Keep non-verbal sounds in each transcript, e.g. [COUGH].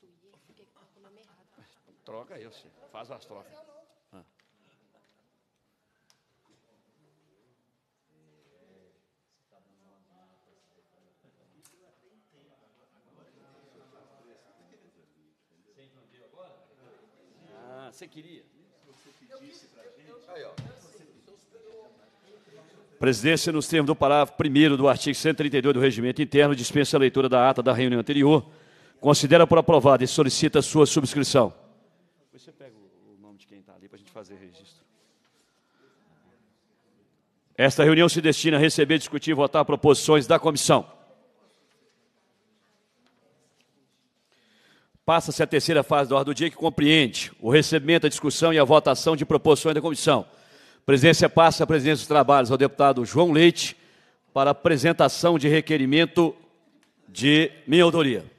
substituir, fiquei com o nome errado. Troca eu, assim. Faz as trocas. Ah. Ah, você queria? Presidência, nos termos do parágrafo 1 do artigo 132 do Regimento Interno, dispensa a leitura da ata da reunião anterior Considera por aprovado e solicita sua subscrição. Você pega o nome de quem está ali para a gente fazer registro. Esta reunião se destina a receber, discutir e votar proposições da comissão. Passa-se a terceira fase da ordem do dia que compreende o recebimento, a discussão e a votação de proposições da comissão. A presidência passa a presidência dos trabalhos ao deputado João Leite para apresentação de requerimento de minha autoria.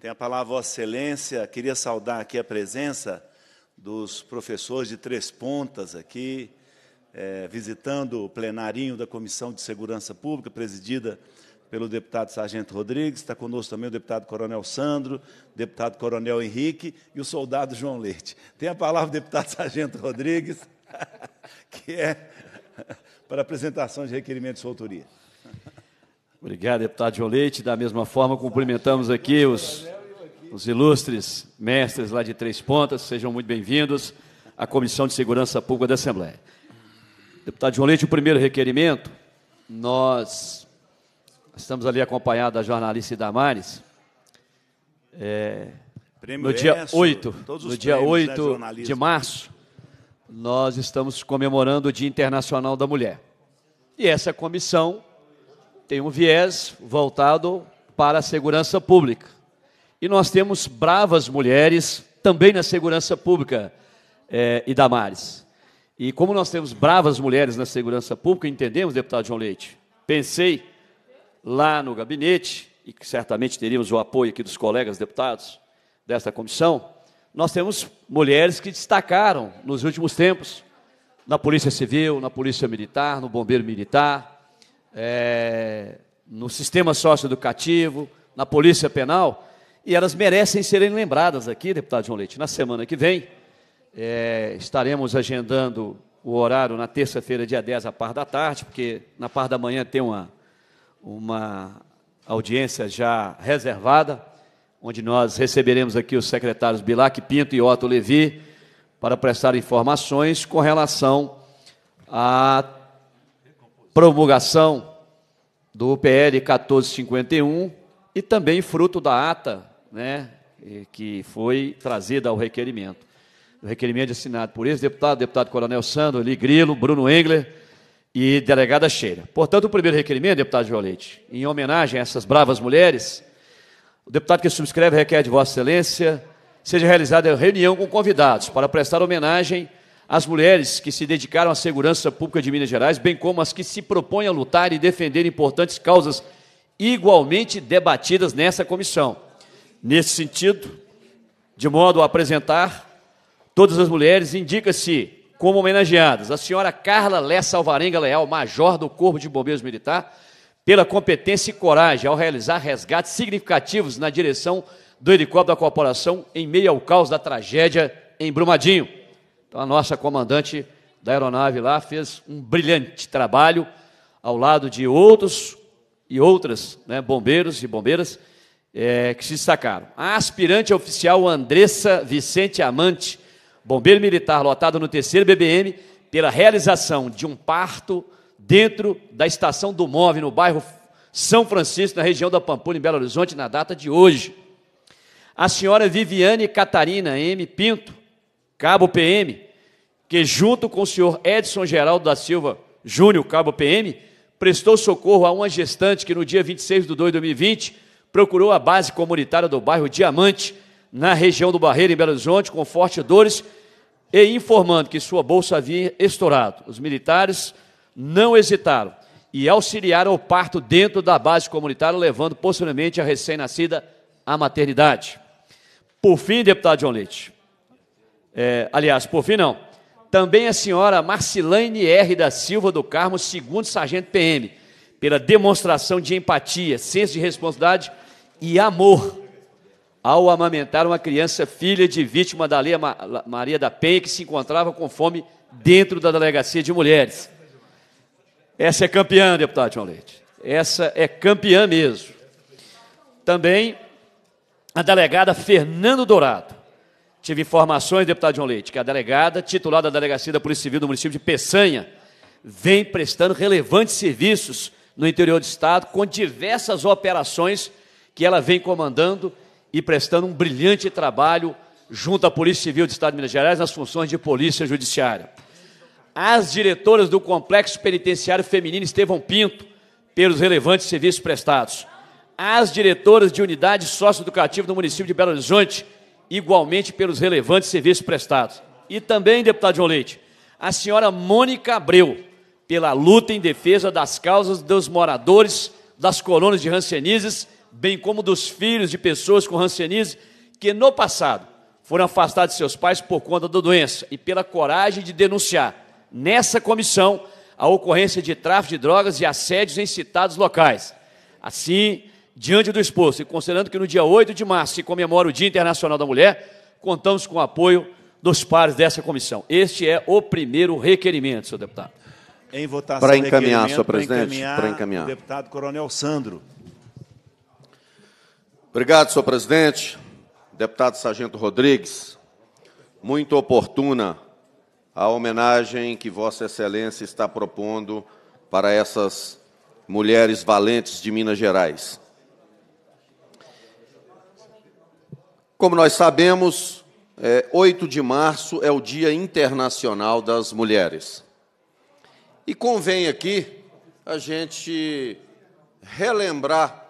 Tem a palavra Vossa Excelência. Queria saudar aqui a presença dos professores de Três Pontas aqui, é, visitando o plenarinho da Comissão de Segurança Pública, presidida pelo deputado Sargento Rodrigues, está conosco também o deputado Coronel Sandro, deputado Coronel Henrique e o soldado João Leite. Tem a palavra deputado [LAUGHS] Sargento Rodrigues, [LAUGHS] que é [LAUGHS] para apresentação de requerimento de autoria. Obrigado, deputado João Leite. Da mesma forma, cumprimentamos aqui os, os ilustres mestres lá de Três Pontas. Sejam muito bem-vindos à Comissão de Segurança Pública da Assembleia. Deputado João Leite, o primeiro requerimento, nós estamos ali acompanhados da jornalista Damares. É, no dia 8, no dia 8 né, de março, nós estamos comemorando o Dia Internacional da Mulher. E essa comissão tem um viés voltado para a segurança pública. E nós temos bravas mulheres também na segurança pública, é, e Damares. E como nós temos bravas mulheres na segurança pública, entendemos, deputado João Leite? Pensei lá no gabinete, e que certamente teríamos o apoio aqui dos colegas deputados desta comissão, nós temos mulheres que destacaram nos últimos tempos na Polícia Civil, na Polícia Militar, no Bombeiro Militar, é, no sistema socioeducativo, na polícia penal, e elas merecem serem lembradas aqui, deputado João Leite. Na semana que vem, é, estaremos agendando o horário na terça-feira, dia 10, à par da tarde, porque na par da manhã tem uma, uma audiência já reservada, onde nós receberemos aqui os secretários Bilac Pinto e Otto Levi para prestar informações com relação a promulgação do PL 1451 e também fruto da ata, né, que foi trazida ao requerimento. O requerimento é assinado por ex-deputado, deputado Coronel Sandro, Eli Grilo, Bruno Engler e delegada Cheira. Portanto, o primeiro requerimento, deputado Violete, em homenagem a essas bravas mulheres, o deputado que subscreve requer de Vossa Excelência seja realizada reunião com convidados para prestar homenagem as mulheres que se dedicaram à segurança pública de Minas Gerais, bem como as que se propõem a lutar e defender importantes causas igualmente debatidas nessa comissão. Nesse sentido, de modo a apresentar todas as mulheres, indica-se como homenageadas a senhora Carla Lessa Alvarenga Leal, major do Corpo de Bombeiros Militar, pela competência e coragem ao realizar resgates significativos na direção do helicóptero da corporação em meio ao caos da tragédia em Brumadinho. Então a nossa comandante da aeronave lá fez um brilhante trabalho ao lado de outros e outras, né, bombeiros e bombeiras é, que se destacaram. A aspirante oficial Andressa Vicente Amante, bombeiro militar lotado no terceiro BBM, pela realização de um parto dentro da estação do MOV, no bairro São Francisco, na região da Pampulha, em Belo Horizonte, na data de hoje. A senhora Viviane Catarina M. Pinto, cabo PM, que junto com o senhor Edson Geraldo da Silva Júnior, cabo PM, prestou socorro a uma gestante que no dia 26 de 2 de 2020 procurou a base comunitária do bairro Diamante, na região do Barreiro, em Belo Horizonte, com fortes dores e informando que sua bolsa havia estourado. Os militares não hesitaram e auxiliaram o parto dentro da base comunitária, levando posteriormente a recém-nascida à maternidade. Por fim, deputado João Leite, é, aliás, por fim não, também a senhora Marcilaine R. da Silva do Carmo, segundo sargento PM, pela demonstração de empatia, senso de responsabilidade e amor ao amamentar uma criança filha de vítima da Lei Maria da Penha, que se encontrava com fome dentro da delegacia de mulheres. Essa é campeã, deputado João Leite. Essa é campeã mesmo. Também a delegada Fernando Dourado, Tive informações, deputado João Leite, que a delegada, titular da Delegacia da Polícia Civil do município de Peçanha, vem prestando relevantes serviços no interior do Estado, com diversas operações que ela vem comandando e prestando um brilhante trabalho junto à Polícia Civil do Estado de Minas Gerais nas funções de Polícia Judiciária. As diretoras do Complexo Penitenciário Feminino Estevão Pinto, pelos relevantes serviços prestados. As diretoras de unidade sócio-educativa do município de Belo Horizonte, igualmente pelos relevantes serviços prestados. E também, deputado João Leite, a senhora Mônica Abreu, pela luta em defesa das causas dos moradores das colônias de ranceníases, bem como dos filhos de pessoas com ranceníase que no passado foram afastados de seus pais por conta da doença e pela coragem de denunciar nessa comissão a ocorrência de tráfico de drogas e assédios em citados locais. Assim, diante do esposo. E considerando que no dia 8 de março se comemora o Dia Internacional da Mulher, contamos com o apoio dos pares dessa comissão. Este é o primeiro requerimento, senhor deputado. Em votação. Para encaminhar, senhor presidente. Para encaminhar. Deputado Coronel Sandro. Obrigado, senhor presidente. Deputado Sargento Rodrigues, muito oportuna a homenagem que Vossa Excelência está propondo para essas mulheres valentes de Minas Gerais. Como nós sabemos, é, 8 de março é o Dia Internacional das Mulheres. E convém aqui a gente relembrar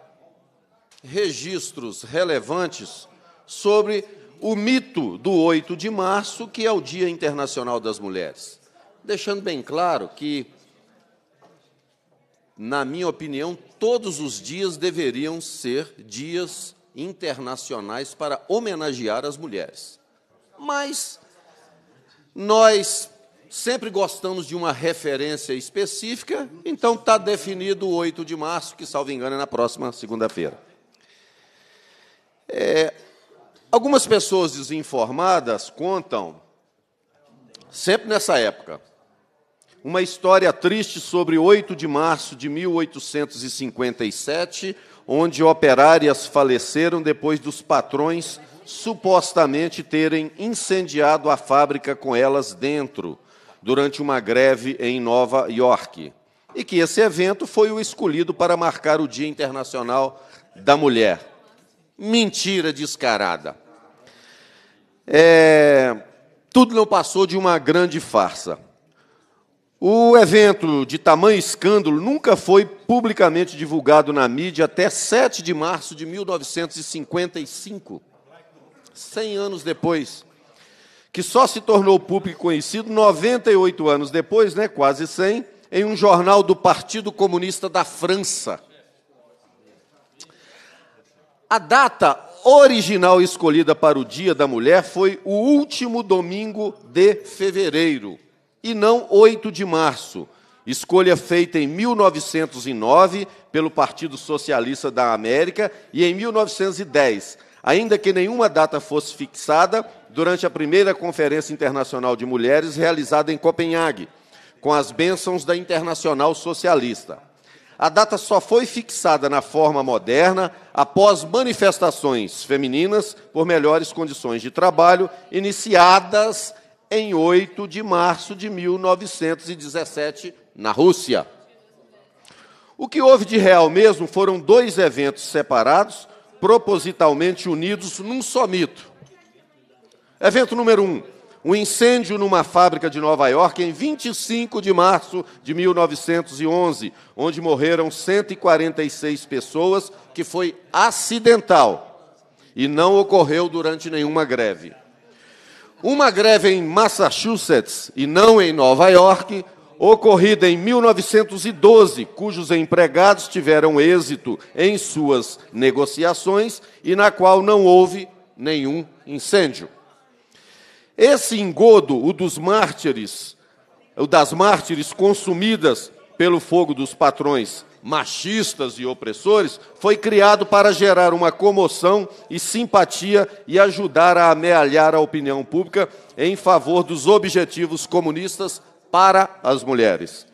registros relevantes sobre o mito do 8 de março, que é o Dia Internacional das Mulheres. Deixando bem claro que, na minha opinião, todos os dias deveriam ser dias internacionais para homenagear as mulheres. Mas nós sempre gostamos de uma referência específica, então está definido o 8 de março, que, salvo engano, é na próxima segunda-feira. É, algumas pessoas desinformadas contam, sempre nessa época, uma história triste sobre 8 de março de 1857 onde operárias faleceram depois dos patrões supostamente terem incendiado a fábrica com elas dentro, durante uma greve em Nova York. E que esse evento foi o escolhido para marcar o Dia Internacional da Mulher. Mentira descarada. É, tudo não passou de uma grande farsa. O evento de tamanho escândalo nunca foi publicamente divulgado na mídia até 7 de março de 1955, 100 anos depois, que só se tornou público e conhecido 98 anos depois, né, quase 100, em um jornal do Partido Comunista da França. A data original escolhida para o Dia da Mulher foi o último domingo de fevereiro e não 8 de março, escolha feita em 1909 pelo Partido Socialista da América e em 1910, ainda que nenhuma data fosse fixada durante a primeira Conferência Internacional de Mulheres realizada em Copenhague, com as bênçãos da Internacional Socialista. A data só foi fixada na forma moderna após manifestações femininas por melhores condições de trabalho iniciadas em 8 de março de 1917, na Rússia. O que houve de real mesmo foram dois eventos separados, propositalmente unidos num só mito. Evento número um, um incêndio numa fábrica de Nova York em 25 de março de 1911, onde morreram 146 pessoas, que foi acidental e não ocorreu durante nenhuma greve. Uma greve em Massachusetts e não em Nova York, ocorrida em 1912, cujos empregados tiveram êxito em suas negociações e na qual não houve nenhum incêndio. Esse engodo, o dos mártires, o das mártires consumidas pelo fogo dos patrões machistas e opressores, foi criado para gerar uma comoção e simpatia e ajudar a amealhar a opinião pública em favor dos objetivos comunistas para as mulheres.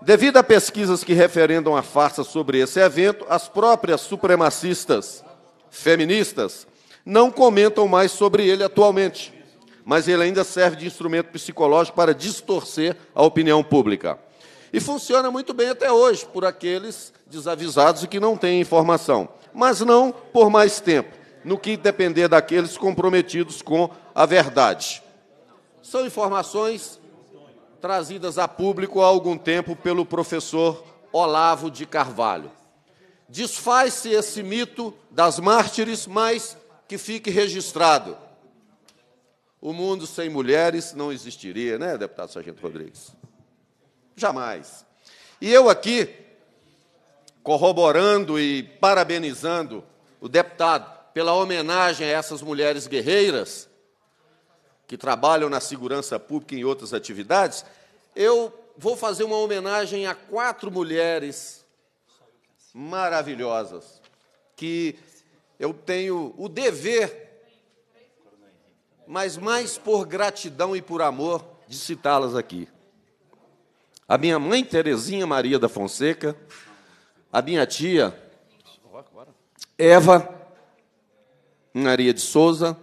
Devido a pesquisas que referendam a farsa sobre esse evento, as próprias supremacistas feministas não comentam mais sobre ele atualmente, mas ele ainda serve de instrumento psicológico para distorcer a opinião pública. E funciona muito bem até hoje por aqueles desavisados e que não têm informação, mas não por mais tempo, no que depender daqueles comprometidos com a verdade. São informações trazidas a público há algum tempo pelo professor Olavo de Carvalho. Desfaz-se esse mito das mártires, mas que fique registrado. O mundo sem mulheres não existiria, né, deputado Sargento Rodrigues? Jamais. E eu aqui, corroborando e parabenizando o deputado pela homenagem a essas mulheres guerreiras que trabalham na segurança pública e em outras atividades, eu vou fazer uma homenagem a quatro mulheres maravilhosas que eu tenho o dever, mas mais por gratidão e por amor, de citá-las aqui a minha mãe Terezinha Maria da Fonseca, a minha tia Eva Maria de Souza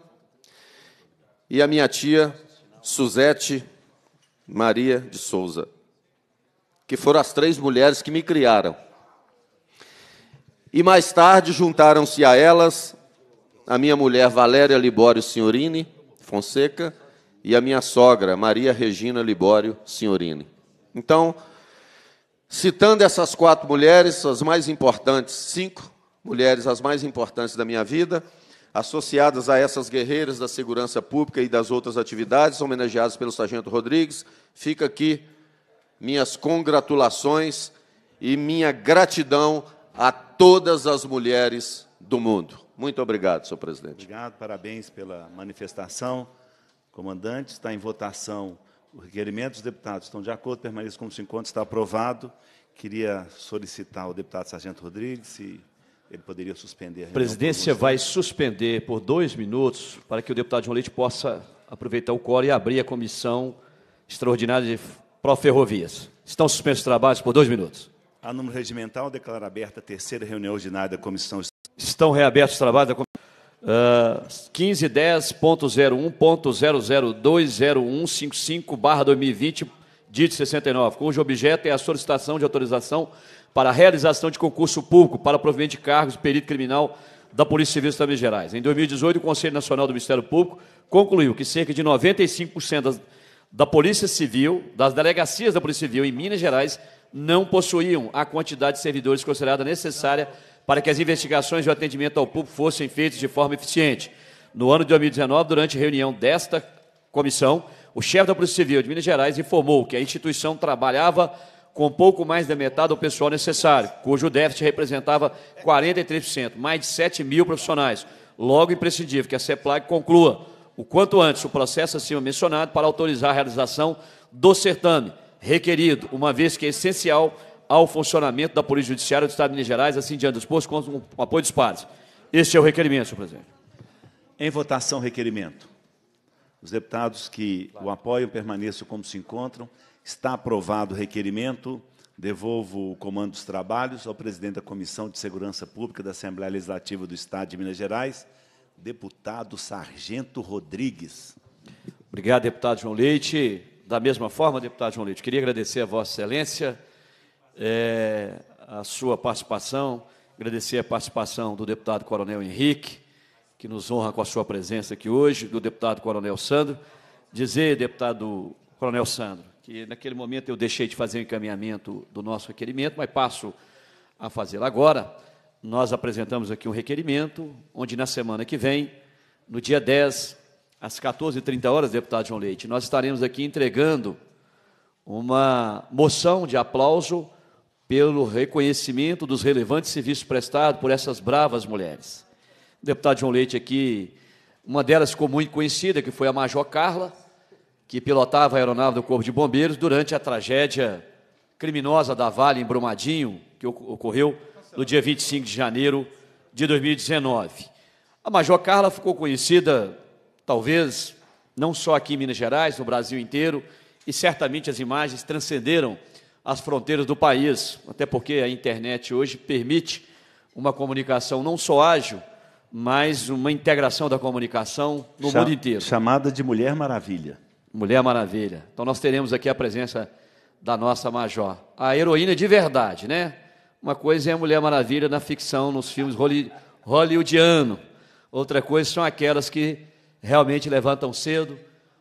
e a minha tia Suzete Maria de Souza, que foram as três mulheres que me criaram. E mais tarde juntaram-se a elas a minha mulher Valéria Libório Senhorini Fonseca e a minha sogra Maria Regina Libório Senhorini. Então, citando essas quatro mulheres, as mais importantes, cinco mulheres, as mais importantes da minha vida, associadas a essas guerreiras da segurança pública e das outras atividades, homenageadas pelo Sargento Rodrigues, fica aqui minhas congratulações e minha gratidão a todas as mulheres do mundo. Muito obrigado, senhor presidente. Obrigado, parabéns pela manifestação. Comandante, está em votação o requerimento dos deputados estão de acordo, Permanece como se encontra, está aprovado. Queria solicitar ao deputado Sargento Rodrigues se ele poderia suspender. A presidência vai suspender por dois minutos para que o deputado João Leite possa aproveitar o coro e abrir a comissão extraordinária de pró-ferrovias. Estão suspensos os trabalhos por dois minutos. A número regimental declara aberta a terceira reunião ordinária da comissão. Estão reabertos os trabalhos da comissão. Uh, 1510.01.0020155-2020, DIT 69, cujo objeto é a solicitação de autorização para a realização de concurso público para provimento de cargos de perito criminal da Polícia Civil dos Estados Gerais. Em 2018, o Conselho Nacional do Ministério Público concluiu que cerca de 95% das, da Polícia Civil, das delegacias da Polícia Civil em Minas Gerais, não possuíam a quantidade de servidores considerada necessária para que as investigações e o atendimento ao público fossem feitos de forma eficiente. No ano de 2019, durante reunião desta comissão, o chefe da Polícia Civil de Minas Gerais informou que a instituição trabalhava com pouco mais da metade do pessoal necessário, cujo déficit representava 43%, mais de 7 mil profissionais. Logo, imprescindível que a CEPLAG conclua o quanto antes o processo acima mencionado para autorizar a realização do certame requerido, uma vez que é essencial ao funcionamento da Polícia Judiciária do Estado de Minas Gerais, assim diante dos postos, com o apoio dos pares. Este é o requerimento, senhor presidente. Em votação, requerimento. Os deputados que o apoiam permaneçam como se encontram. Está aprovado o requerimento. Devolvo o comando dos trabalhos ao presidente da Comissão de Segurança Pública da Assembleia Legislativa do Estado de Minas Gerais, deputado Sargento Rodrigues. Obrigado, deputado João Leite. Da mesma forma, deputado João Leite, queria agradecer a Vossa Excelência é, a sua participação, agradecer a participação do deputado Coronel Henrique, que nos honra com a sua presença aqui hoje, do deputado Coronel Sandro. Dizer, deputado Coronel Sandro, que naquele momento eu deixei de fazer o encaminhamento do nosso requerimento, mas passo a fazê-lo agora. Nós apresentamos aqui um requerimento, onde na semana que vem, no dia 10, às 14h30 horas, deputado João Leite, nós estaremos aqui entregando uma moção de aplauso pelo reconhecimento dos relevantes serviços prestados por essas bravas mulheres. O deputado João Leite aqui, uma delas ficou muito conhecida, que foi a Major Carla, que pilotava a aeronave do Corpo de Bombeiros durante a tragédia criminosa da Vale em Brumadinho, que ocorreu no dia 25 de janeiro de 2019. A Major Carla ficou conhecida, talvez, não só aqui em Minas Gerais, no Brasil inteiro, e certamente as imagens transcenderam as fronteiras do país, até porque a internet hoje permite uma comunicação não só ágil, mas uma integração da comunicação no Cha mundo inteiro. Chamada de Mulher Maravilha. Mulher Maravilha. Então nós teremos aqui a presença da nossa major, a heroína de verdade, né? Uma coisa é a Mulher Maravilha na ficção, nos filmes hollywoodiano. Outra coisa são aquelas que realmente levantam cedo,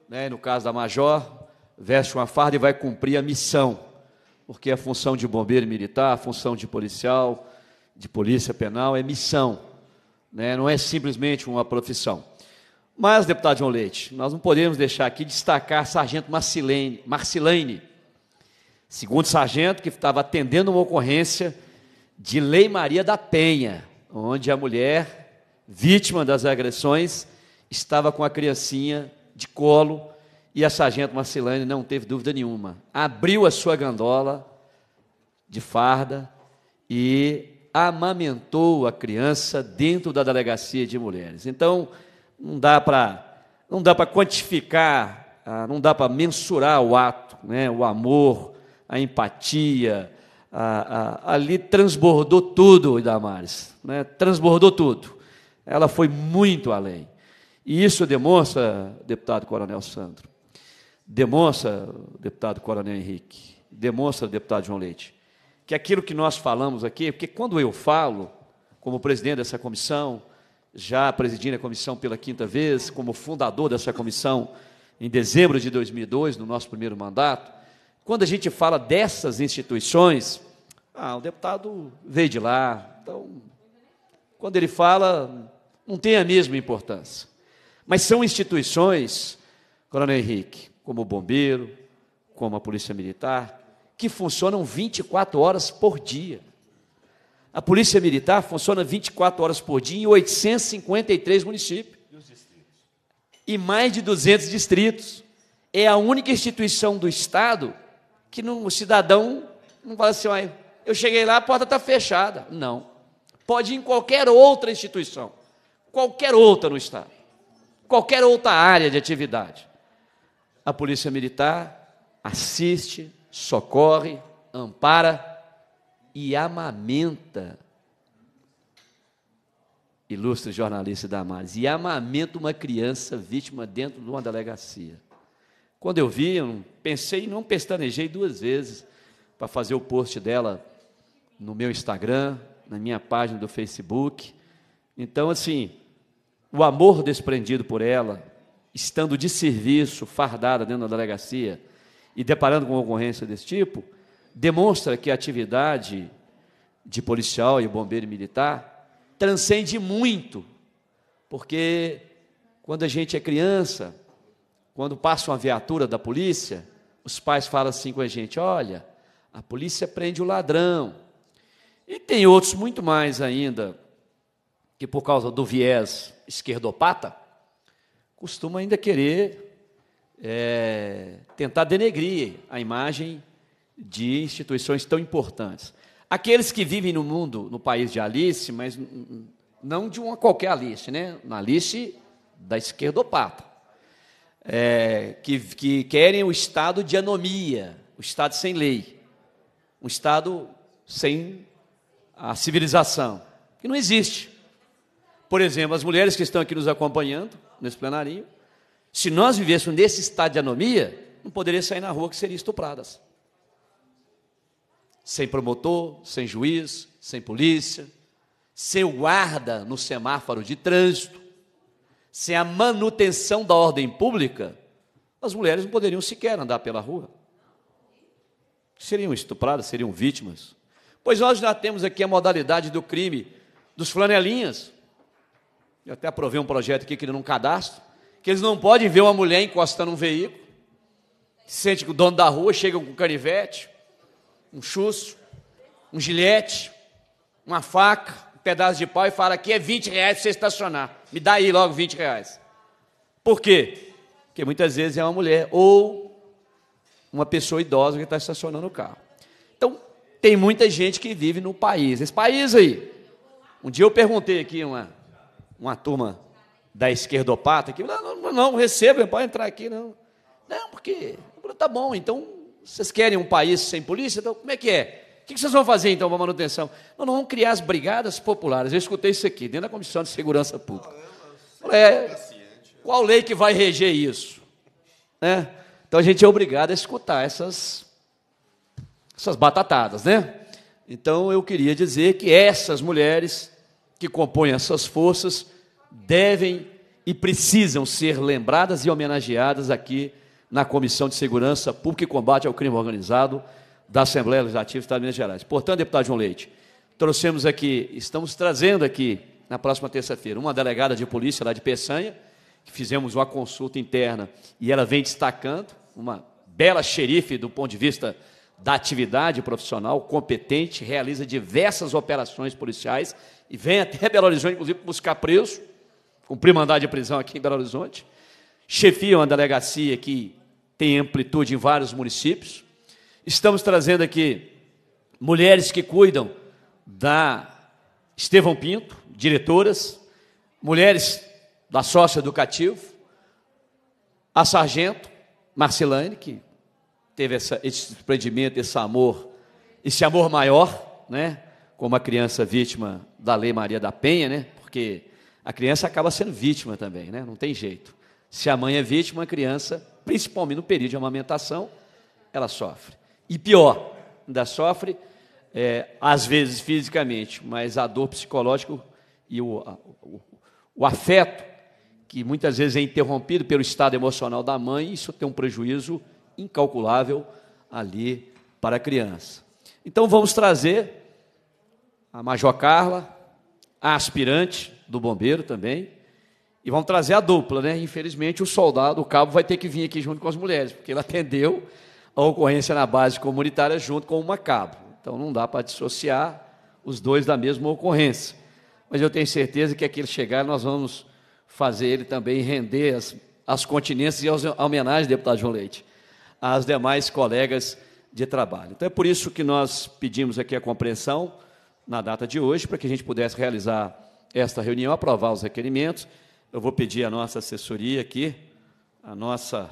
né? No caso da major, veste uma farda e vai cumprir a missão porque a função de bombeiro militar, a função de policial, de polícia penal é missão, né? não é simplesmente uma profissão. Mas, deputado João Leite, nós não podemos deixar aqui destacar sargento Marcilene, Marcilene segundo sargento que estava atendendo uma ocorrência de Lei Maria da Penha, onde a mulher, vítima das agressões, estava com a criancinha de colo e a sargento Marcilane não teve dúvida nenhuma. Abriu a sua gandola de farda e amamentou a criança dentro da delegacia de mulheres. Então, não dá para não dá para quantificar, ah, não dá para mensurar o ato, né? o amor, a empatia, a, a, ali transbordou tudo, Idamares. né? transbordou tudo. Ela foi muito além. E isso demonstra, deputado Coronel Sandro, demonstra, deputado Coronel Henrique, demonstra, deputado João Leite, que aquilo que nós falamos aqui, porque quando eu falo, como presidente dessa comissão, já presidindo a comissão pela quinta vez, como fundador dessa comissão em dezembro de 2002, no nosso primeiro mandato, quando a gente fala dessas instituições, ah, o deputado veio de lá, então, quando ele fala, não tem a mesma importância. Mas são instituições, Coronel Henrique, como o bombeiro, como a polícia militar, que funcionam 24 horas por dia. A polícia militar funciona 24 horas por dia em 853 municípios. E, mais de 200 distritos. É a única instituição do Estado que não, o cidadão não fala assim, ah, eu cheguei lá, a porta está fechada. Não. Pode ir em qualquer outra instituição, qualquer outra no Estado, qualquer outra área de atividade a polícia militar assiste, socorre, ampara e amamenta. Ilustre jornalista Damares, e amamenta uma criança vítima dentro de uma delegacia. Quando eu vi, eu pensei não pestanejei duas vezes para fazer o post dela no meu Instagram, na minha página do Facebook. Então, assim, o amor desprendido por ela, estando de serviço, fardada dentro da delegacia e deparando com uma ocorrência desse tipo, demonstra que a atividade de policial e bombeiro militar transcende muito, porque quando a gente é criança, quando passa uma viatura da polícia, os pais falam assim com a gente: olha, a polícia prende o ladrão. E tem outros muito mais ainda, que por causa do viés esquerdopata, costuma ainda querer é, tentar denegrir a imagem de instituições tão importantes. Aqueles que vivem no mundo, no país de Alice, mas não de uma qualquer Alice, né? na Alice da esquerdopata, é, que, que querem o estado de anomia, o estado sem lei, um estado sem a civilização, que não existe. Por exemplo, as mulheres que estão aqui nos acompanhando, nesse plenarinho, se nós vivêssemos nesse estado de anomia, não poderia sair na rua que seriam estupradas. Sem promotor, sem juiz, sem polícia, sem o guarda no semáforo de trânsito, sem a manutenção da ordem pública, as mulheres não poderiam sequer andar pela rua. Seriam estupradas, seriam vítimas. Pois nós já temos aqui a modalidade do crime dos flanelinhas, eu até aprovei um projeto aqui que ele não cadastro, que eles não podem ver uma mulher encostando um veículo. Sente que o dono da rua chega com um canivete, um chusso, um gilete, uma faca, um pedaço de pau e fala: aqui é 20 reais para você estacionar. Me dá aí logo 20 reais. Por quê? Porque muitas vezes é uma mulher ou uma pessoa idosa que está estacionando o carro. Então, tem muita gente que vive no país. Esse país aí. Um dia eu perguntei aqui uma, uma turma da esquerdopata que não, não, não pode entrar aqui, não. Não, porque tá bom, então vocês querem um país sem polícia? Então, como é que é? O que vocês vão fazer então para manutenção? Não, não vamos criar as brigadas populares. Eu escutei isso aqui, dentro da Comissão de Segurança Pública. É, é qual lei que vai reger isso? Né? Então a gente é obrigado a escutar essas, essas batatadas, né? Então eu queria dizer que essas mulheres que compõem essas forças devem e precisam ser lembradas e homenageadas aqui na Comissão de Segurança Pública e Combate ao Crime Organizado da Assembleia Legislativa do Estado de Minas Gerais. Portanto, deputado João Leite, trouxemos aqui, estamos trazendo aqui na próxima terça-feira uma delegada de polícia lá de Peçanha, que fizemos uma consulta interna e ela vem destacando, uma bela xerife do ponto de vista da atividade profissional, competente, realiza diversas operações policiais e vem até Belo Horizonte, inclusive, buscar preso, cumprir mandado de prisão aqui em Belo Horizonte. Chefia uma delegacia que tem amplitude em vários municípios. Estamos trazendo aqui mulheres que cuidam da Estevão Pinto, diretoras, mulheres da sócio educativo, a sargento Marcelane, que teve essa, esse empreendimento, esse amor, esse amor maior, né? como a criança vítima da Lei Maria da Penha, né? Porque a criança acaba sendo vítima também, né? Não tem jeito. Se a mãe é vítima, a criança, principalmente no período de amamentação, ela sofre. E pior, ainda sofre, é, às vezes fisicamente, mas a dor psicológica e o, a, o, o afeto, que muitas vezes é interrompido pelo estado emocional da mãe, isso tem um prejuízo incalculável ali para a criança. Então vamos trazer a Major Carla, a aspirante do bombeiro também. E vamos trazer a dupla, né? Infelizmente, o soldado, o cabo, vai ter que vir aqui junto com as mulheres, porque ele [LAUGHS] atendeu a ocorrência na base comunitária junto com uma cabo. Então, não dá para dissociar os dois da mesma ocorrência. Mas eu tenho certeza que aquele chegar, nós vamos fazer ele também render as, as continências e as homenagens, deputado João Leite, às demais colegas de trabalho. Então, é por isso que nós pedimos aqui a compreensão na data de hoje, para que a gente pudesse realizar esta reunião, aprovar os requerimentos. Eu vou pedir à nossa assessoria aqui, a nossa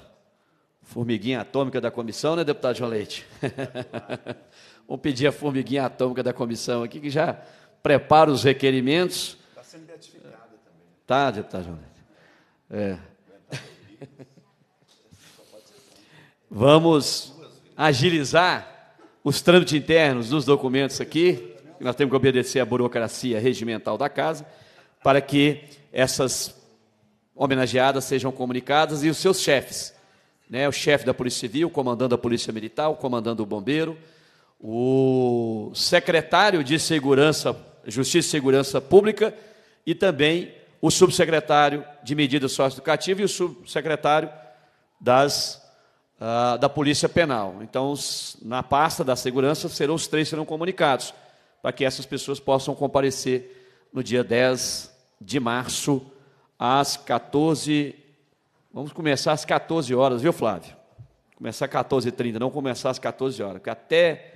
formiguinha atômica da comissão, né, deputado João Leite? [LAUGHS] Vamos pedir a formiguinha atômica da comissão aqui, que já prepara os requerimentos. Está sendo beatificada também. Tá, deputado João Leite. É. Vamos agilizar os trâmites internos dos documentos aqui e nós temos que obedecer à burocracia regimental da casa, para que essas homenageadas sejam comunicadas e os seus chefes, né, o chefe da Polícia Civil, o comandante da Polícia Militar, o comandante do Bombeiro, o secretário de Segurança, Justiça e Segurança Pública e também o subsecretário de Medidas Socioeducativas e o subsecretário das, uh, da Polícia Penal. Então, na pasta da segurança, serão os três serão comunicados para que essas pessoas possam comparecer no dia 10 de março, às 14 Vamos começar às 14 horas, viu, Flávio? Começar às 14h30, não começar às 14 horas, porque até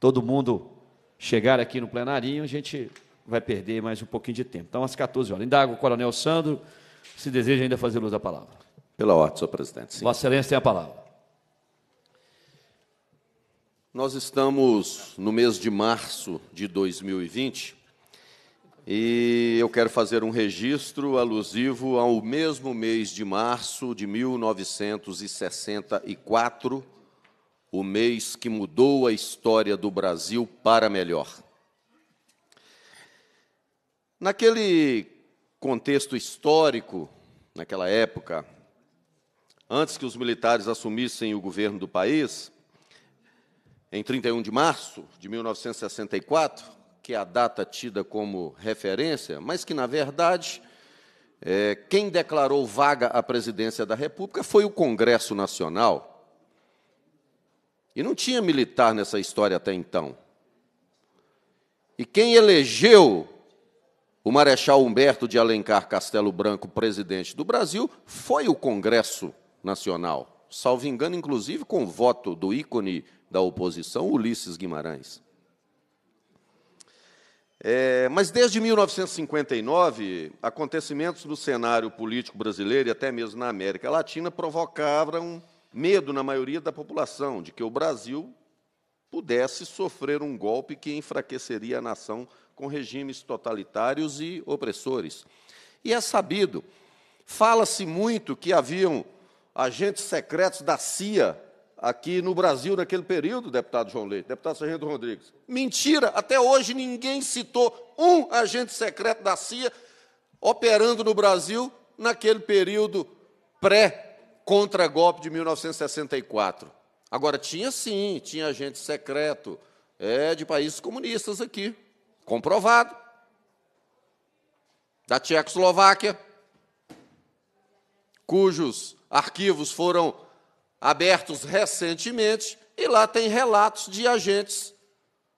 todo mundo chegar aqui no plenarinho, a gente vai perder mais um pouquinho de tempo. Então, às 14 horas. Indago o Coronel Sandro, se deseja ainda fazer luz da palavra. Pela ordem, senhor presidente. Sim. Vossa Excelência tem a palavra. Nós estamos no mês de março de 2020 e eu quero fazer um registro alusivo ao mesmo mês de março de 1964, o mês que mudou a história do Brasil para melhor. Naquele contexto histórico, naquela época, antes que os militares assumissem o governo do país, em 31 de março de 1964, que é a data tida como referência, mas que, na verdade, é, quem declarou vaga a presidência da República foi o Congresso Nacional. E não tinha militar nessa história até então. E quem elegeu o Marechal Humberto de Alencar Castelo Branco presidente do Brasil foi o Congresso Nacional, salvo engano, inclusive com o voto do ícone da oposição, Ulisses Guimarães. É, mas desde 1959, acontecimentos no cenário político brasileiro e até mesmo na América Latina provocaram medo na maioria da população de que o Brasil pudesse sofrer um golpe que enfraqueceria a nação com regimes totalitários e opressores. E é sabido, fala-se muito que haviam agentes secretos da CIA aqui no Brasil naquele período, deputado João Leite, deputado Sargento Rodrigues. Mentira, até hoje ninguém citou um agente secreto da CIA operando no Brasil naquele período pré-contragolpe de 1964. Agora, tinha sim, tinha agente secreto é, de países comunistas aqui, comprovado. Da Tchecoslováquia, cujos arquivos foram abertos recentemente, e lá tem relatos de agentes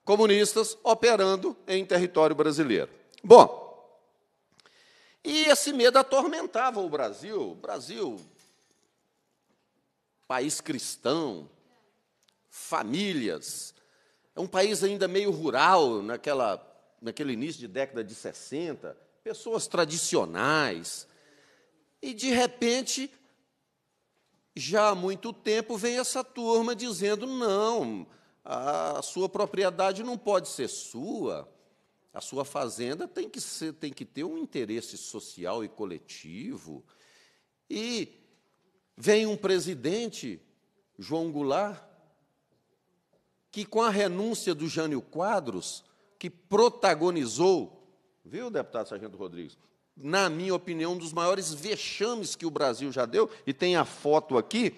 comunistas operando em território brasileiro. Bom, e esse medo atormentava o Brasil. O Brasil, país cristão, famílias, é um país ainda meio rural, naquela, naquele início de década de 60, pessoas tradicionais. E, de repente, já há muito tempo vem essa turma dizendo: não, a sua propriedade não pode ser sua, a sua fazenda tem que, ser, tem que ter um interesse social e coletivo. E vem um presidente, João Goulart, que com a renúncia do Jânio Quadros, que protagonizou, viu, deputado Sargento Rodrigues, na minha opinião, um dos maiores vexames que o Brasil já deu, e tem a foto aqui,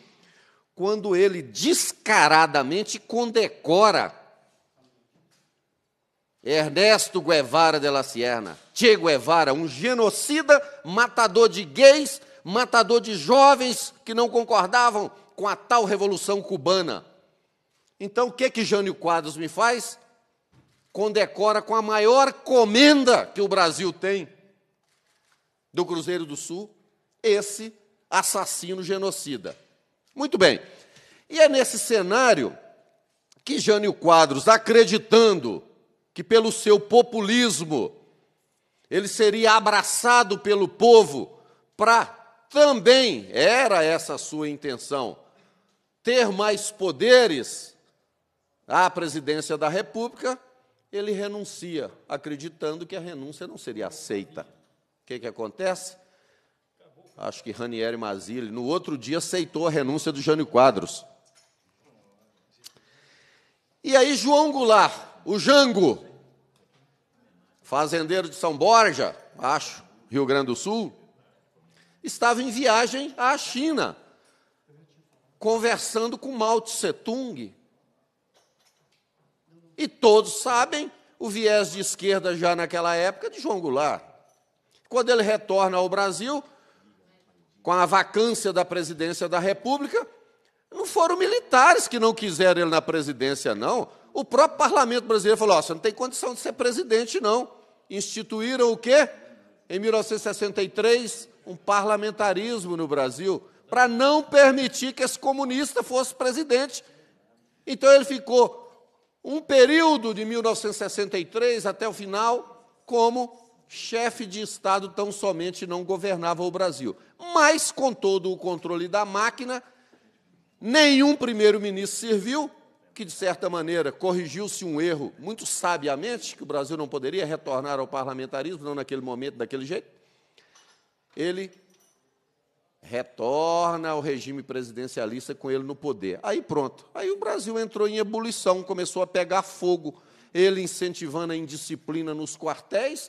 quando ele descaradamente condecora Ernesto Guevara de la Sierra, Che Guevara, um genocida, matador de gays, matador de jovens que não concordavam com a tal revolução cubana. Então, o que que Jânio Quadros me faz? Condecora com a maior comenda que o Brasil tem, do Cruzeiro do Sul, esse assassino genocida. Muito bem. E é nesse cenário que Jânio Quadros, acreditando que pelo seu populismo ele seria abraçado pelo povo para também, era essa a sua intenção, ter mais poderes à presidência da República, ele renuncia, acreditando que a renúncia não seria aceita que, que acontece? Acho que Ranieri Mazzilli, no outro dia, aceitou a renúncia do Jânio Quadros. E aí, João Goulart, o Jango, fazendeiro de São Borja, acho, Rio Grande do Sul, estava em viagem à China, conversando com Mao Tse Tung. E todos sabem o viés de esquerda já naquela época de João Goulart. Quando ele retorna ao Brasil, com a vacância da presidência da República, não foram militares que não quiseram ele na presidência, não. O próprio parlamento brasileiro falou: oh, você não tem condição de ser presidente, não. Instituíram o quê? Em 1963, um parlamentarismo no Brasil para não permitir que esse comunista fosse presidente. Então ele ficou um período de 1963 até o final como chefe de Estado tão somente não governava o Brasil. Mas, com todo o controle da máquina, nenhum primeiro-ministro serviu, que, de certa maneira, corrigiu-se um erro muito sabiamente, que o Brasil não poderia retornar ao parlamentarismo, não naquele momento, daquele jeito. Ele retorna ao regime presidencialista com ele no poder. Aí pronto. Aí o Brasil entrou em ebulição, começou a pegar fogo. Ele incentivando a indisciplina nos quartéis,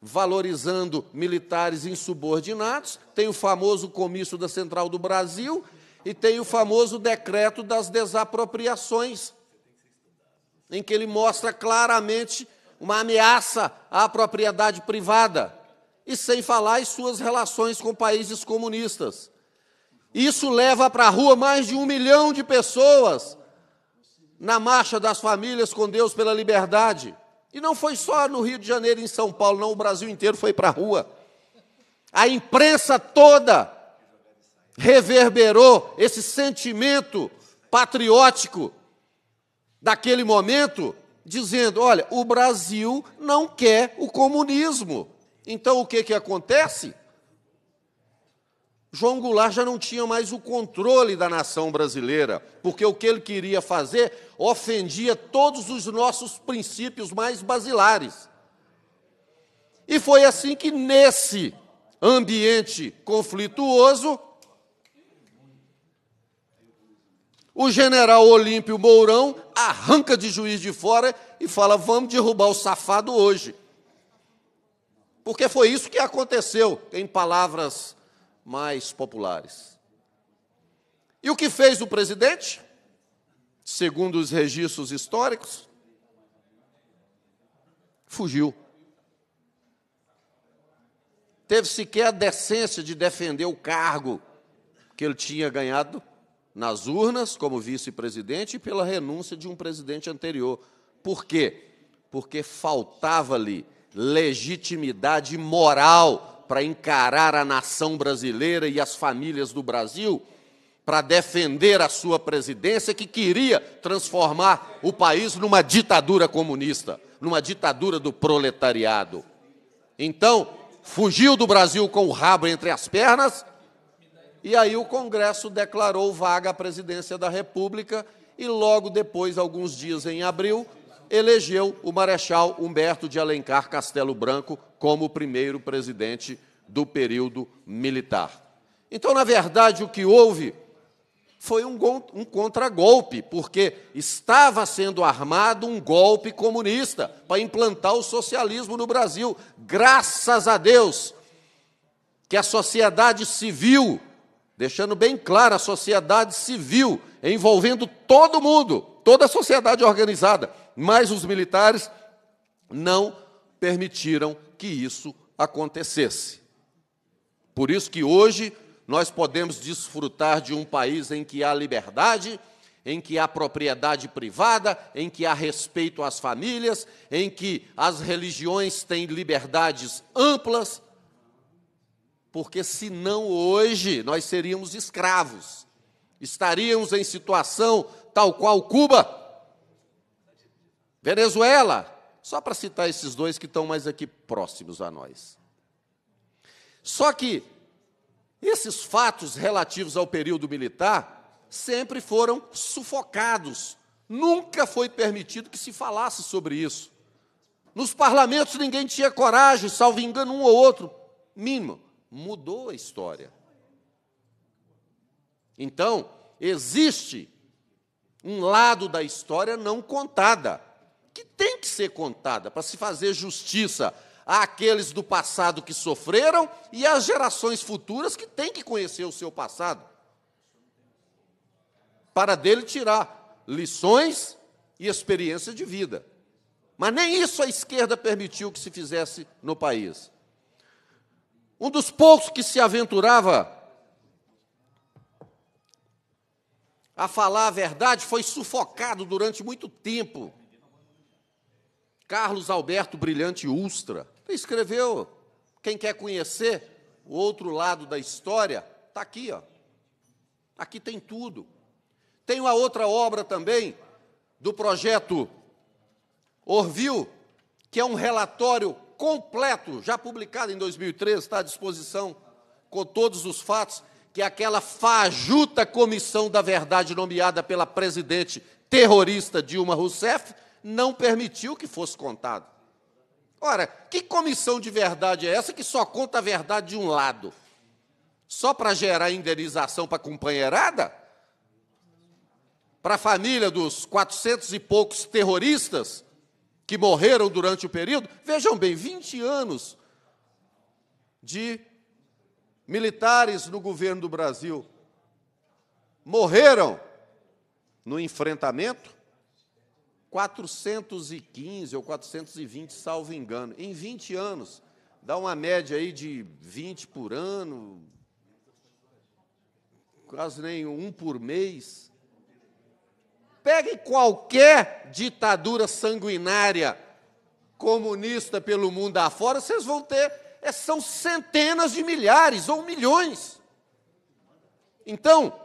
valorizando militares insubordinados, tem o famoso comício da Central do Brasil e tem o famoso decreto das desapropriações, em que ele mostra claramente uma ameaça à propriedade privada, e sem falar em suas relações com países comunistas. Isso leva para a rua mais de um milhão de pessoas na marcha das famílias com Deus pela liberdade. E não foi só no Rio de Janeiro, e em São Paulo, não, o Brasil inteiro foi para a rua. A imprensa toda reverberou esse sentimento patriótico daquele momento, dizendo: olha, o Brasil não quer o comunismo. Então o que, que acontece? João Goulart já não tinha mais o controle da nação brasileira, porque o que ele queria fazer ofendia todos os nossos princípios mais basilares. E foi assim que, nesse ambiente conflituoso, o general Olímpio Mourão arranca de juiz de fora e fala: vamos derrubar o safado hoje. Porque foi isso que aconteceu, em palavras mais populares. E o que fez o presidente? Segundo os registros históricos, fugiu. Teve sequer a decência de defender o cargo que ele tinha ganhado nas urnas como vice-presidente e pela renúncia de um presidente anterior. Por quê? Porque faltava-lhe legitimidade moral para encarar a nação brasileira e as famílias do Brasil, para defender a sua presidência, que queria transformar o país numa ditadura comunista, numa ditadura do proletariado. Então, fugiu do Brasil com o rabo entre as pernas, e aí o Congresso declarou vaga a presidência da República, e logo depois, alguns dias em abril, elegeu o Marechal Humberto de Alencar Castelo Branco como primeiro presidente do período militar. Então, na verdade, o que houve foi um, um contragolpe, porque estava sendo armado um golpe comunista para implantar o socialismo no Brasil. Graças a Deus que a sociedade civil, deixando bem claro, a sociedade civil envolvendo todo mundo, toda a sociedade organizada, mas os militares não permitiram que isso acontecesse. Por isso que hoje nós podemos desfrutar de um país em que há liberdade, em que há propriedade privada, em que há respeito às famílias, em que as religiões têm liberdades amplas, porque senão hoje nós seríamos escravos, estaríamos em situação tal qual Cuba Venezuela, só para citar esses dois que estão mais aqui próximos a nós. Só que esses fatos relativos ao período militar sempre foram sufocados. Nunca foi permitido que se falasse sobre isso. Nos parlamentos ninguém tinha coragem, salvo engano, um ou outro. Mínimo. Mudou a história. Então, existe um lado da história não contada que tem que ser contada para se fazer justiça àqueles do passado que sofreram e às gerações futuras que têm que conhecer o seu passado, para dele tirar lições e experiência de vida. Mas nem isso a esquerda permitiu que se fizesse no país. Um dos poucos que se aventurava a falar a verdade foi sufocado durante muito tempo Carlos Alberto Brilhante Ustra escreveu. Quem quer conhecer o outro lado da história, está aqui. Ó. Aqui tem tudo. Tem uma outra obra também do projeto Orvil, que é um relatório completo, já publicado em 2013, está à disposição, com todos os fatos, que é aquela fajuta comissão da verdade nomeada pela presidente terrorista Dilma Rousseff não permitiu que fosse contado. Ora, que comissão de verdade é essa que só conta a verdade de um lado? Só para gerar indenização para a companheirada? Para a família dos 400 e poucos terroristas que morreram durante o período? Vejam bem, 20 anos de militares no governo do Brasil morreram no enfrentamento 415 ou 420, salvo engano. Em 20 anos, dá uma média aí de 20 por ano, quase nenhum, um por mês. Pegue qualquer ditadura sanguinária comunista pelo mundo afora, vocês vão ter, é, são centenas de milhares ou milhões. Então,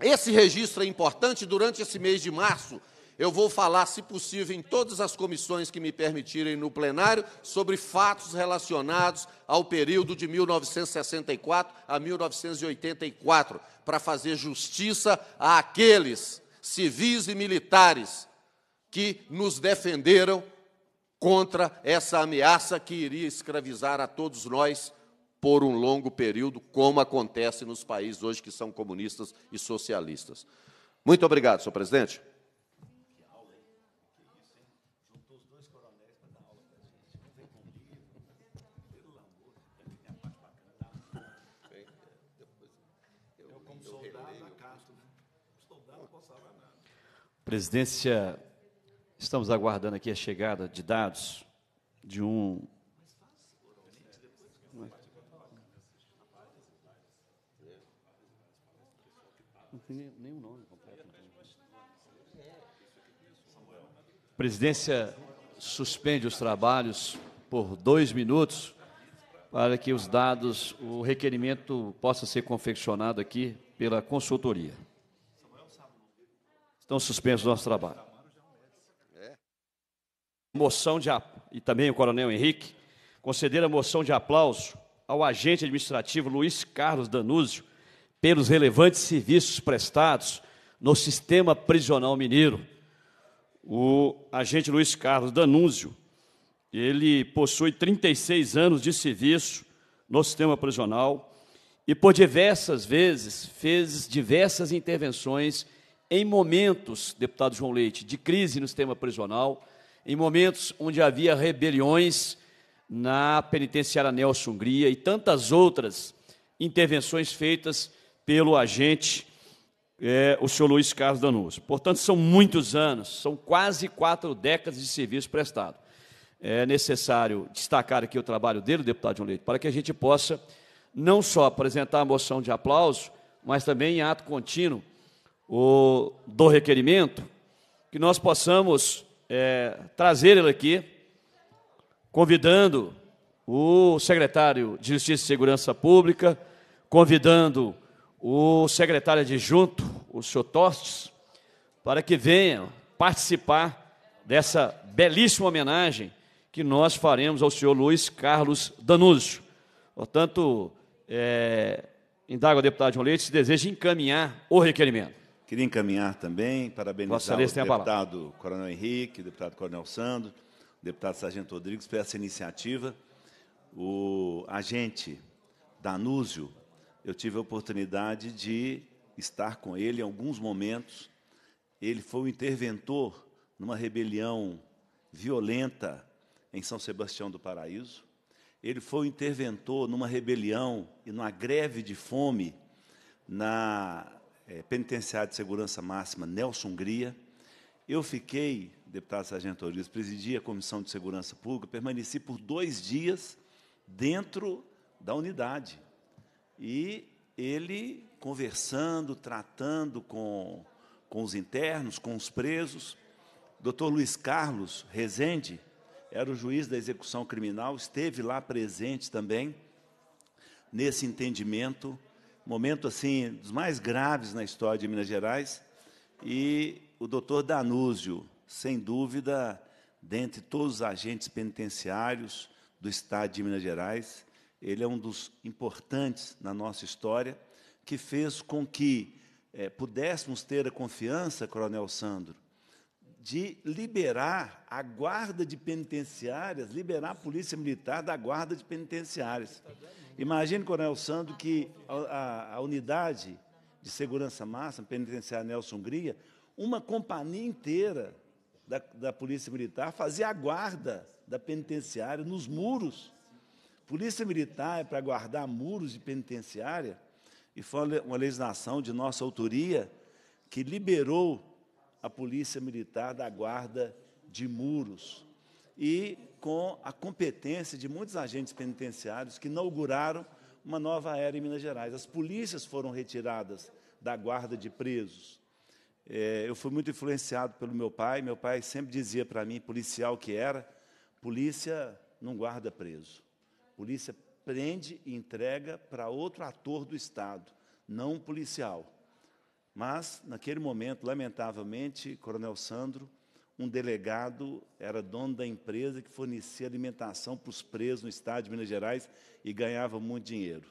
esse registro é importante durante esse mês de março eu vou falar, se possível, em todas as comissões que me permitirem no plenário, sobre fatos relacionados ao período de 1964 a 1984, para fazer justiça àqueles civis e militares que nos defenderam contra essa ameaça que iria escravizar a todos nós por um longo período, como acontece nos países hoje que são comunistas e socialistas. Muito obrigado, senhor presidente. Presidência, estamos aguardando aqui a chegada de dados de um. Não tem nem o nome completo. Presidência suspende os trabalhos por dois minutos para que os dados, o requerimento possa ser confeccionado aqui pela consultoria. Estão suspensos o nosso trabalho. É. Moção de e também o coronel Henrique conceder a moção de aplauso ao agente administrativo Luiz Carlos Danúzio pelos relevantes serviços prestados no sistema prisional mineiro. O agente Luiz Carlos Danúzio, ele possui 36 anos de serviço no sistema prisional e por diversas vezes fez diversas intervenções em momentos, deputado João Leite, de crise no sistema prisional, em momentos onde havia rebeliões na penitenciária Nelson Hungria e tantas outras intervenções feitas pelo agente, é, o senhor Luiz Carlos Danuso. Portanto, são muitos anos, são quase quatro décadas de serviço prestado. É necessário destacar aqui o trabalho dele, deputado João Leite, para que a gente possa não só apresentar a moção de aplauso, mas também em ato contínuo o, do requerimento, que nós possamos é, trazer ele aqui, convidando o secretário de Justiça e Segurança Pública, convidando o secretário adjunto, o senhor Tostes, para que venha participar dessa belíssima homenagem que nós faremos ao senhor Luiz Carlos Danúcio. Portanto, é, indago ao deputado João Leite se deseja encaminhar o requerimento. Queria encaminhar também, parabenizar o deputado Coronel Henrique, deputado Coronel Sandro, deputado Sargento Rodrigues por essa iniciativa. O agente Danúzio, eu tive a oportunidade de estar com ele em alguns momentos. Ele foi o interventor numa rebelião violenta em São Sebastião do Paraíso. Ele foi o interventor numa rebelião e numa greve de fome na é, Penitenciário de Segurança Máxima Nelson Gria. Eu fiquei, deputado Sargento Orias, presidi a Comissão de Segurança Pública, permaneci por dois dias dentro da unidade. E ele conversando, tratando com, com os internos, com os presos. Doutor Luiz Carlos Rezende era o juiz da execução criminal, esteve lá presente também nesse entendimento momento assim dos mais graves na história de Minas Gerais, e o doutor Danúzio, sem dúvida, dentre todos os agentes penitenciários do Estado de Minas Gerais, ele é um dos importantes na nossa história, que fez com que é, pudéssemos ter a confiança, Coronel Sandro, de liberar a guarda de penitenciárias, liberar a polícia militar da guarda de penitenciárias. Imagine, Coronel Sandro, que a, a, unidade de segurança máxima, penitenciária Nelson Hungria, uma companhia inteira da, da Polícia Militar fazia a guarda da penitenciária nos muros. Polícia Militar é para guardar muros de penitenciária, e foi uma legislação de nossa autoria que liberou a Polícia Militar da guarda de muros. E com a competência de muitos agentes penitenciários que inauguraram uma nova era em Minas Gerais. As polícias foram retiradas da guarda de presos. É, eu fui muito influenciado pelo meu pai. Meu pai sempre dizia para mim, policial que era, polícia não guarda preso. Polícia prende e entrega para outro ator do Estado, não um policial. Mas, naquele momento, lamentavelmente, Coronel Sandro um delegado era dono da empresa que fornecia alimentação para os presos no estado de Minas Gerais e ganhava muito dinheiro.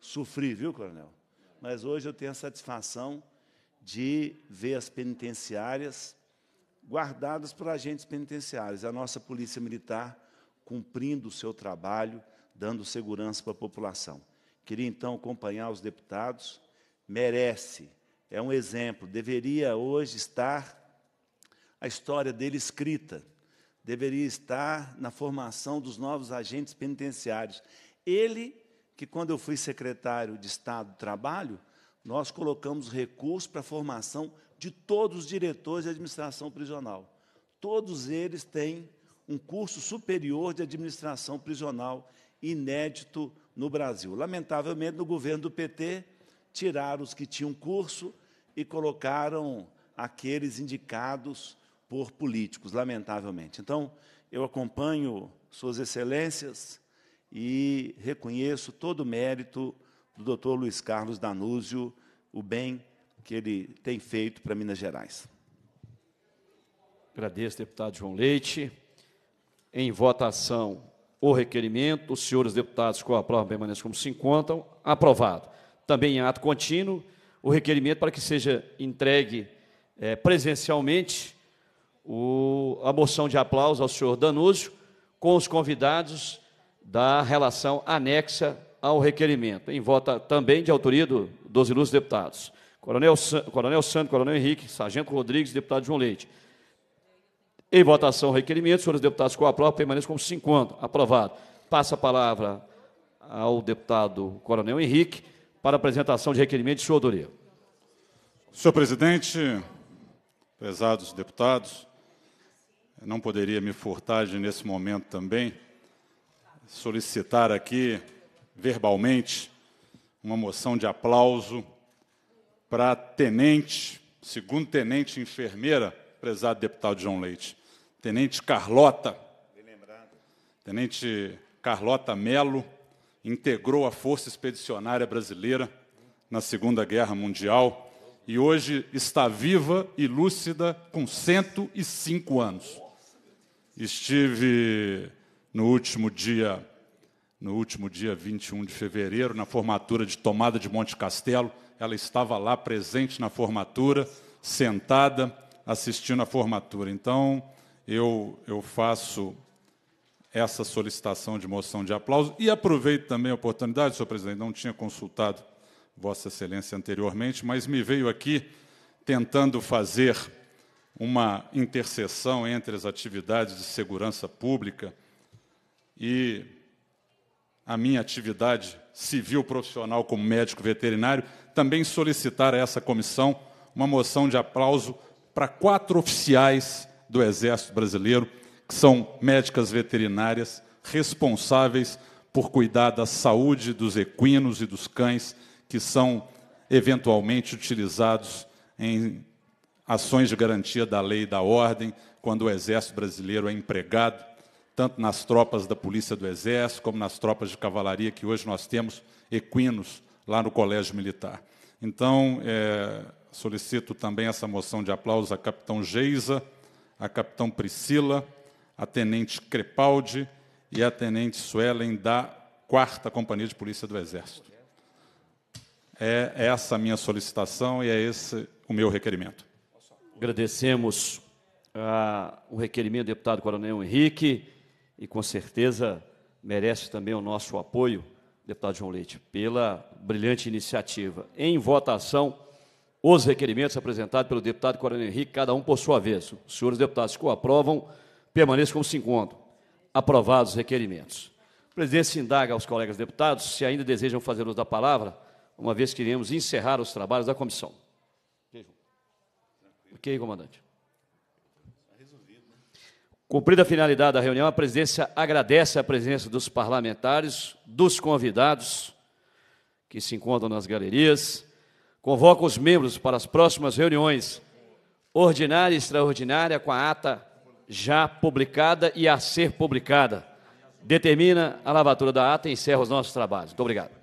Sofri, viu, coronel? Mas hoje eu tenho a satisfação de ver as penitenciárias guardadas por agentes penitenciários, a nossa Polícia Militar cumprindo o seu trabalho, dando segurança para a população. Queria então acompanhar os deputados, merece, é um exemplo, deveria hoje estar a história dele escrita. Deveria estar na formação dos novos agentes penitenciários. Ele, que quando eu fui secretário de Estado do Trabalho, nós colocamos recursos para a formação de todos os diretores de administração prisional. Todos eles têm um curso superior de administração prisional inédito no Brasil. Lamentavelmente, no governo do PT, tiraram os que tinham curso e colocaram aqueles indicados por políticos, lamentavelmente. Então, eu acompanho Suas Excelências e reconheço todo o mérito do doutor Luiz Carlos Danúzio, o bem que ele tem feito para Minas Gerais. Agradeço, deputado João Leite. Em votação, o requerimento. Os senhores deputados com a prova permanece como se encontram. Aprovado. Também em ato contínuo, o requerimento para que seja entregue é, presencialmente o, a moção de aplauso ao senhor Danúcio com os convidados da relação anexa ao requerimento, em vota também de autoria do, dos ilustres deputados. Coronel, Coronel Santo, Coronel Henrique, Sargento Rodrigues, deputado João Leite. Em votação, requerimento. Senhores deputados, com a prova, permaneçam como 50. Aprovado. Passa a palavra ao deputado Coronel Henrique para apresentação de requerimento de sua autoria. Senhor presidente, prezados deputados, não poderia me furtar de, nesse momento também, solicitar aqui, verbalmente, uma moção de aplauso para a tenente, segundo tenente enfermeira, prezado deputado João Leite, tenente Carlota, tenente Carlota Melo, integrou a Força Expedicionária Brasileira na Segunda Guerra Mundial e hoje está viva e lúcida com 105 anos. Estive no último dia, no último dia 21 de fevereiro, na formatura de Tomada de Monte Castelo. Ela estava lá presente na formatura, sentada, assistindo à formatura. Então, eu, eu faço essa solicitação de moção de aplauso e aproveito também a oportunidade, senhor presidente, não tinha consultado Vossa Excelência anteriormente, mas me veio aqui tentando fazer uma interseção entre as atividades de segurança pública e a minha atividade civil profissional como médico veterinário, também solicitar a essa comissão uma moção de aplauso para quatro oficiais do Exército Brasileiro, que são médicas veterinárias responsáveis por cuidar da saúde dos equinos e dos cães que são eventualmente utilizados em ações de garantia da lei e da ordem quando o Exército Brasileiro é empregado, tanto nas tropas da Polícia do Exército, como nas tropas de cavalaria, que hoje nós temos equinos lá no Colégio Militar. Então, é, solicito também essa moção de aplauso à capitão Geisa, à capitão Priscila, à tenente Crepaldi e à tenente Suelen da 4 Companhia de Polícia do Exército. É essa a minha solicitação e é esse o meu requerimento. Agradecemos ah, o requerimento do deputado Coronel Henrique e com certeza merece também o nosso apoio, deputado João Leite, pela brilhante iniciativa. Em votação, os requerimentos apresentados pelo deputado Coronel Henrique, cada um por sua vez. Os senhores deputados que o aprovam, permaneçam como se encontram. Aprovados os requerimentos. O presidente se indaga aos colegas deputados se ainda desejam fazer uso da palavra, uma vez que iremos encerrar os trabalhos da comissão. Ok, comandante. Cumprida a finalidade da reunião, a presidência agradece a presença dos parlamentares, dos convidados que se encontram nas galerias, convoca os membros para as próximas reuniões ordinária e extraordinária com a ata já publicada e a ser publicada. Determina a lavatura da ata e encerra os nossos trabalhos. Muito obrigado.